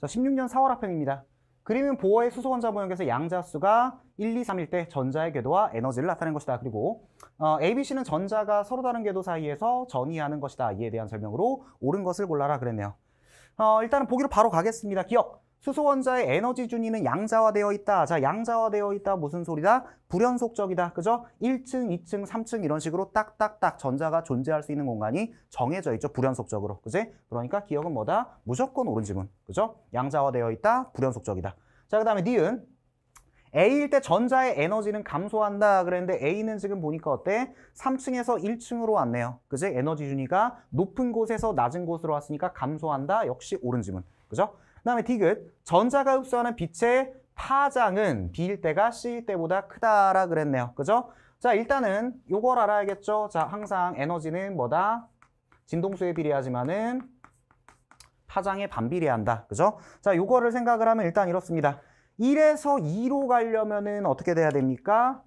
자, 16년 4월 합평입니다 그림은 보어의 수소원자 모형에서 양자수가 1, 2, 3일 때 전자의 궤도와 에너지를 나타낸 것이다. 그리고 어, A, B, C는 전자가 서로 다른 궤도 사이에서 전이하는 것이다. 이에 대한 설명으로 옳은 것을 골라라 그랬네요. 어, 일단은 보기로 바로 가겠습니다. 기억! 수소 원자의 에너지 준위는 양자화되어 있다. 자, 양자화되어 있다. 무슨 소리다? 불연속적이다. 그죠? 1층, 2층, 3층 이런 식으로 딱딱딱 전자가 존재할 수 있는 공간이 정해져 있죠. 불연속적으로. 그지? 그러니까 기억은 뭐다? 무조건 옳은 지문. 그죠? 양자화되어 있다. 불연속적이다. 자, 그 다음에 니은. A일 때 전자의 에너지는 감소한다 그랬는데 A는 지금 보니까 어때? 3층에서 1층으로 왔네요. 그지? 에너지 준위가 높은 곳에서 낮은 곳으로 왔으니까 감소한다. 역시 옳은 지문. 그죠? 다음에 디귿. 전자가 흡수하는 빛의 파장은 B일 때가 C일 때보다 크다라 그랬네요. 그죠? 자, 일단은 요걸 알아야겠죠? 자, 항상 에너지는 뭐다? 진동수에 비례하지만은 파장에 반비례한다. 그죠? 자, 요거를 생각을 하면 일단 이렇습니다. 1에서 2로 가려면은 어떻게 돼야 됩니까?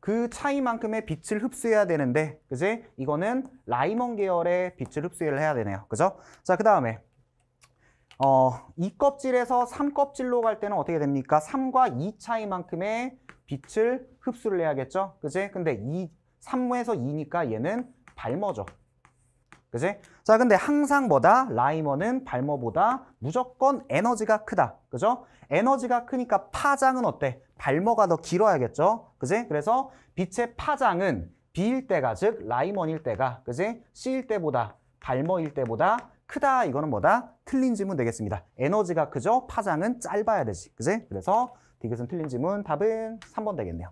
그 차이만큼의 빛을 흡수해야 되는데, 그지? 이거는 라이먼 계열의 빛을 흡수를 해야 되네요. 그죠? 자, 그 다음에 어, 2껍질에서 3껍질로 갈 때는 어떻게 됩니까? 3과 2 차이만큼의 빛을 흡수를 해야겠죠? 그지? 근데 2, 3에서 2니까 얘는 발머죠. 그지? 자, 근데 항상 뭐다? 라이머는 발머보다 무조건 에너지가 크다. 그죠? 에너지가 크니까 파장은 어때? 발머가 더 길어야겠죠? 그지? 그래서 빛의 파장은 B일 때가, 즉라이머일 때가, 그지? C일 때보다, 발머일 때보다 크다 이거는 뭐다? 틀린 질문 되겠습니다. 에너지가 크죠? 파장은 짧아야 되지. 그지? 그래서 디귿은 틀린 질문 답은 3번 되겠네요.